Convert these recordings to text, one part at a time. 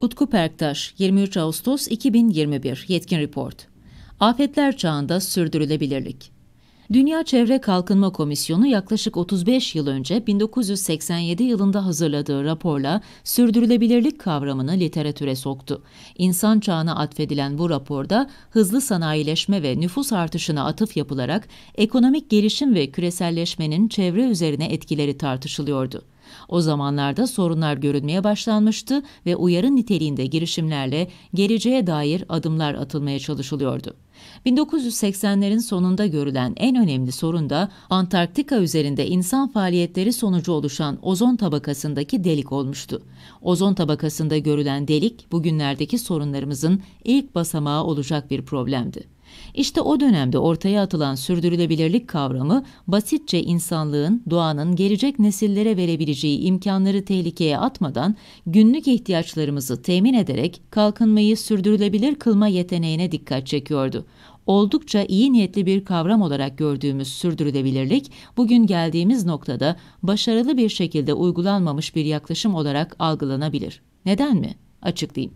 Utku Perktaş, 23 Ağustos 2021 Yetkin Report Afetler Çağında Sürdürülebilirlik Dünya Çevre Kalkınma Komisyonu yaklaşık 35 yıl önce 1987 yılında hazırladığı raporla sürdürülebilirlik kavramını literatüre soktu. İnsan çağına atfedilen bu raporda hızlı sanayileşme ve nüfus artışına atıf yapılarak ekonomik gelişim ve küreselleşmenin çevre üzerine etkileri tartışılıyordu. O zamanlarda sorunlar görünmeye başlanmıştı ve uyarı niteliğinde girişimlerle geleceğe dair adımlar atılmaya çalışılıyordu. 1980'lerin sonunda görülen en önemli sorun da Antarktika üzerinde insan faaliyetleri sonucu oluşan ozon tabakasındaki delik olmuştu. Ozon tabakasında görülen delik bugünlerdeki sorunlarımızın ilk basamağı olacak bir problemdi. İşte o dönemde ortaya atılan sürdürülebilirlik kavramı basitçe insanlığın, doğanın gelecek nesillere verebileceği imkanları tehlikeye atmadan günlük ihtiyaçlarımızı temin ederek kalkınmayı sürdürülebilir kılma yeteneğine dikkat çekiyordu oldukça iyi niyetli bir kavram olarak gördüğümüz sürdürülebilirlik, bugün geldiğimiz noktada başarılı bir şekilde uygulanmamış bir yaklaşım olarak algılanabilir. Neden mi? açıklayayım.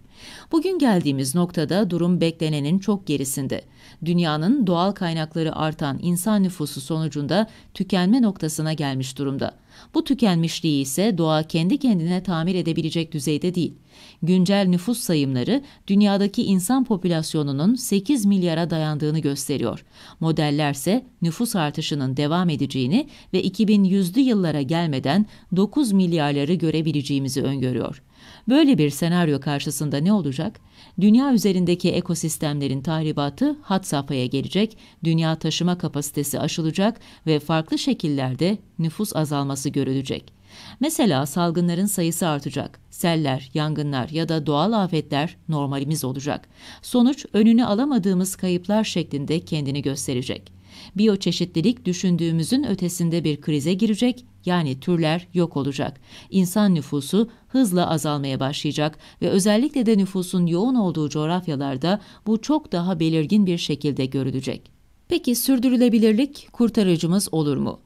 Bugün geldiğimiz noktada durum beklenenin çok gerisinde. Dünyanın doğal kaynakları artan insan nüfusu sonucunda tükenme noktasına gelmiş durumda. Bu tükenmişliği ise doğa kendi kendine tamir edebilecek düzeyde değil. Güncel nüfus sayımları dünyadaki insan popülasyonunun 8 milyara dayandığını gösteriyor. Modellerse nüfus artışının devam edeceğini ve 2100'lü yıllara gelmeden 9 milyarları görebileceğimizi öngörüyor. Böyle bir senaryo karşısında ne olacak? Dünya üzerindeki ekosistemlerin tahribatı hat safhaya gelecek, dünya taşıma kapasitesi aşılacak ve farklı şekillerde nüfus azalması görülecek. Mesela salgınların sayısı artacak, seller, yangınlar ya da doğal afetler normalimiz olacak. Sonuç önünü alamadığımız kayıplar şeklinde kendini gösterecek. Biyoçeşitlilik düşündüğümüzün ötesinde bir krize girecek, yani türler yok olacak. İnsan nüfusu hızla azalmaya başlayacak ve özellikle de nüfusun yoğun olduğu coğrafyalarda bu çok daha belirgin bir şekilde görülecek. Peki sürdürülebilirlik kurtarıcımız olur mu?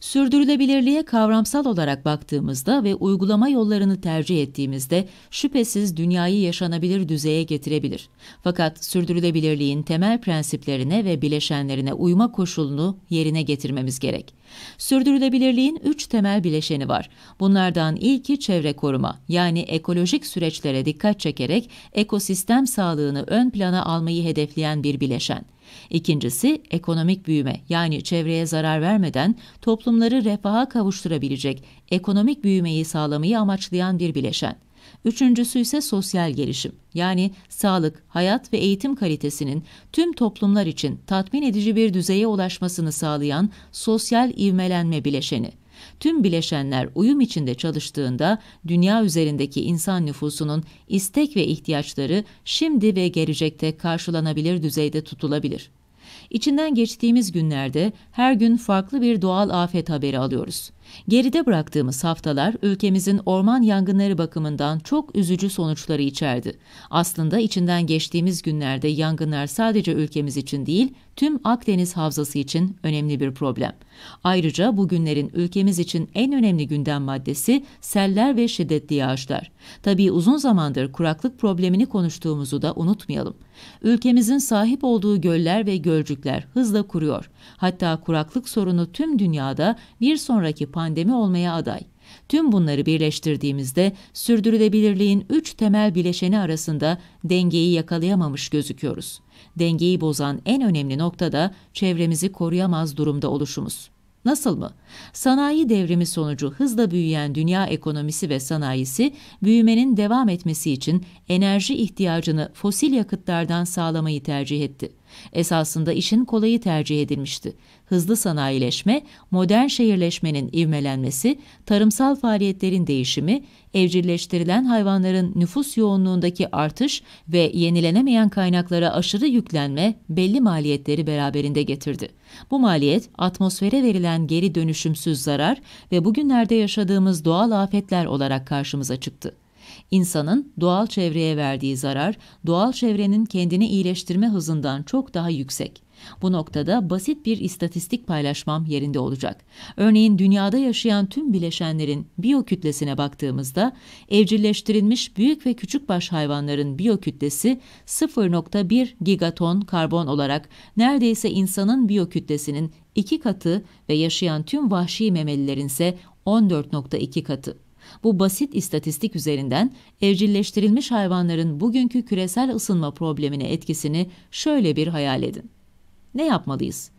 Sürdürülebilirliğe kavramsal olarak baktığımızda ve uygulama yollarını tercih ettiğimizde şüphesiz dünyayı yaşanabilir düzeye getirebilir. Fakat sürdürülebilirliğin temel prensiplerine ve bileşenlerine uyma koşulunu yerine getirmemiz gerek. Sürdürülebilirliğin üç temel bileşeni var. Bunlardan ilki çevre koruma, yani ekolojik süreçlere dikkat çekerek ekosistem sağlığını ön plana almayı hedefleyen bir bileşen. İkincisi ekonomik büyüme yani çevreye zarar vermeden toplumları refaha kavuşturabilecek ekonomik büyümeyi sağlamayı amaçlayan bir bileşen. Üçüncüsü ise sosyal gelişim. Yani sağlık, hayat ve eğitim kalitesinin tüm toplumlar için tatmin edici bir düzeye ulaşmasını sağlayan sosyal ivmelenme bileşeni. Tüm bileşenler uyum içinde çalıştığında dünya üzerindeki insan nüfusunun istek ve ihtiyaçları şimdi ve gelecekte karşılanabilir düzeyde tutulabilir. İçinden geçtiğimiz günlerde her gün farklı bir doğal afet haberi alıyoruz. Geride bıraktığımız haftalar ülkemizin orman yangınları bakımından çok üzücü sonuçları içerdi. Aslında içinden geçtiğimiz günlerde yangınlar sadece ülkemiz için değil, tüm Akdeniz havzası için önemli bir problem. Ayrıca bugünlerin ülkemiz için en önemli gündem maddesi seller ve şiddetli yağışlar. Tabii uzun zamandır kuraklık problemini konuştuğumuzu da unutmayalım. Ülkemizin sahip olduğu göller ve gölcükler hızla kuruyor. Hatta kuraklık sorunu tüm dünyada bir sonraki pandemi olmaya aday. Tüm bunları birleştirdiğimizde sürdürülebilirliğin üç temel bileşeni arasında dengeyi yakalayamamış gözüküyoruz. Dengeyi bozan en önemli nokta da çevremizi koruyamaz durumda oluşumuz. Nasıl mı? Sanayi devrimi sonucu hızla büyüyen dünya ekonomisi ve sanayisi büyümenin devam etmesi için enerji ihtiyacını fosil yakıtlardan sağlamayı tercih etti. Esasında işin kolayı tercih edilmişti. Hızlı sanayileşme, modern şehirleşmenin ivmelenmesi, tarımsal faaliyetlerin değişimi, evcilleştirilen hayvanların nüfus yoğunluğundaki artış ve yenilenemeyen kaynaklara aşırı yüklenme belli maliyetleri beraberinde getirdi. Bu maliyet atmosfere verilen geri dönüşümsüz zarar ve bugünlerde yaşadığımız doğal afetler olarak karşımıza çıktı. İnsanın doğal çevreye verdiği zarar, doğal çevrenin kendini iyileştirme hızından çok daha yüksek. Bu noktada basit bir istatistik paylaşmam yerinde olacak. Örneğin dünyada yaşayan tüm bileşenlerin biyokütlesine baktığımızda evcilleştirilmiş büyük ve küçük baş hayvanların biyokütlesi 0.1 gigaton karbon olarak neredeyse insanın biyokütlesinin 2 katı ve yaşayan tüm vahşi memelilerin ise 14.2 katı. Bu basit istatistik üzerinden evcilleştirilmiş hayvanların bugünkü küresel ısınma problemine etkisini şöyle bir hayal edin. Ne yapmalıyız?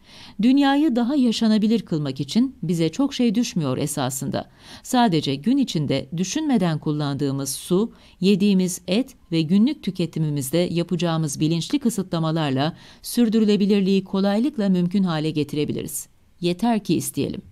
Dünyayı daha yaşanabilir kılmak için bize çok şey düşmüyor esasında. Sadece gün içinde düşünmeden kullandığımız su, yediğimiz et ve günlük tüketimimizde yapacağımız bilinçli kısıtlamalarla sürdürülebilirliği kolaylıkla mümkün hale getirebiliriz. Yeter ki isteyelim.